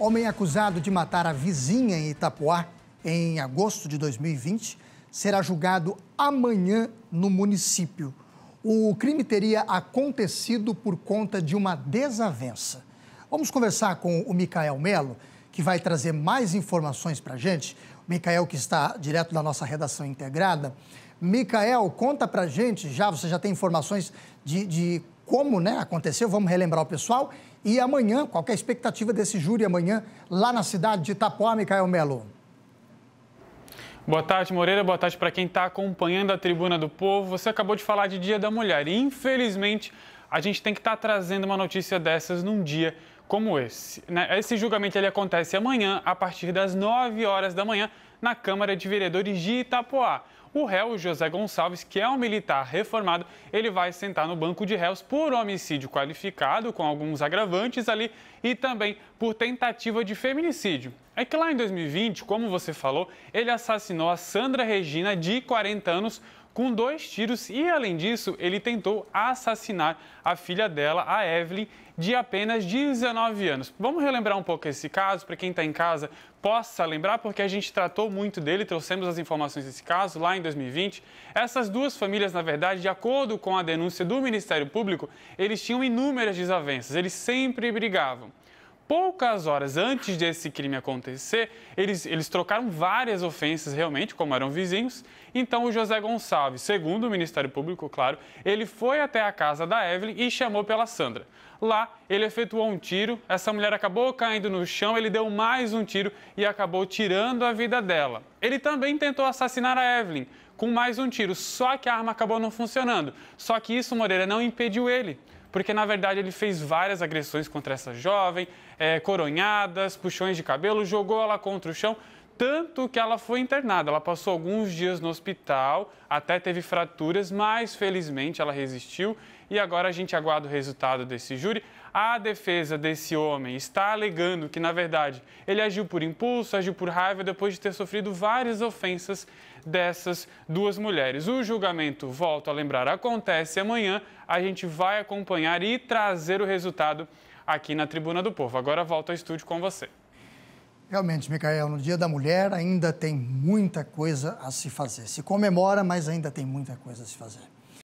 Homem acusado de matar a vizinha em Itapuá em agosto de 2020 será julgado amanhã no município. O crime teria acontecido por conta de uma desavença. Vamos conversar com o Micael Melo, que vai trazer mais informações para a gente. O Micael, que está direto da nossa redação integrada. Micael, conta para a gente, já você já tem informações de, de como né, aconteceu, vamos relembrar o pessoal e amanhã, qual é a expectativa desse júri amanhã, lá na cidade de Itapuá, Micael Melo. Boa tarde, Moreira. Boa tarde para quem está acompanhando a Tribuna do Povo. Você acabou de falar de Dia da Mulher e, infelizmente, a gente tem que estar tá trazendo uma notícia dessas num dia como esse. Né? Esse julgamento ele acontece amanhã, a partir das 9 horas da manhã na Câmara de Vereadores de Itapoá. O réu José Gonçalves, que é um militar reformado, ele vai sentar no banco de réus por homicídio qualificado, com alguns agravantes ali, e também por tentativa de feminicídio. É que lá em 2020, como você falou, ele assassinou a Sandra Regina, de 40 anos, com dois tiros e, além disso, ele tentou assassinar a filha dela, a Evelyn, de apenas 19 anos. Vamos relembrar um pouco esse caso, para quem está em casa possa lembrar, porque a gente tratou muito dele, trouxemos as informações desse caso lá em 2020. Essas duas famílias, na verdade, de acordo com a denúncia do Ministério Público, eles tinham inúmeras desavenças, eles sempre brigavam poucas horas antes desse crime acontecer, eles, eles trocaram várias ofensas realmente, como eram vizinhos. Então, o José Gonçalves, segundo o Ministério Público, claro, ele foi até a casa da Evelyn e chamou pela Sandra. Lá, ele efetuou um tiro, essa mulher acabou caindo no chão, ele deu mais um tiro e acabou tirando a vida dela. Ele também tentou assassinar a Evelyn com mais um tiro, só que a arma acabou não funcionando. Só que isso, Moreira, não impediu ele porque na verdade ele fez várias agressões contra essa jovem, é, coronhadas, puxões de cabelo, jogou ela contra o chão tanto que ela foi internada. Ela passou alguns dias no hospital, até teve fraturas, mas felizmente ela resistiu e agora a gente aguarda o resultado desse júri. A defesa desse homem está alegando que, na verdade, ele agiu por impulso, agiu por raiva depois de ter sofrido várias ofensas dessas duas mulheres. O julgamento, volto a lembrar, acontece amanhã. A gente vai acompanhar e trazer o resultado aqui na Tribuna do Povo. Agora volto ao estúdio com você. Realmente, Micael, no Dia da Mulher ainda tem muita coisa a se fazer. Se comemora, mas ainda tem muita coisa a se fazer.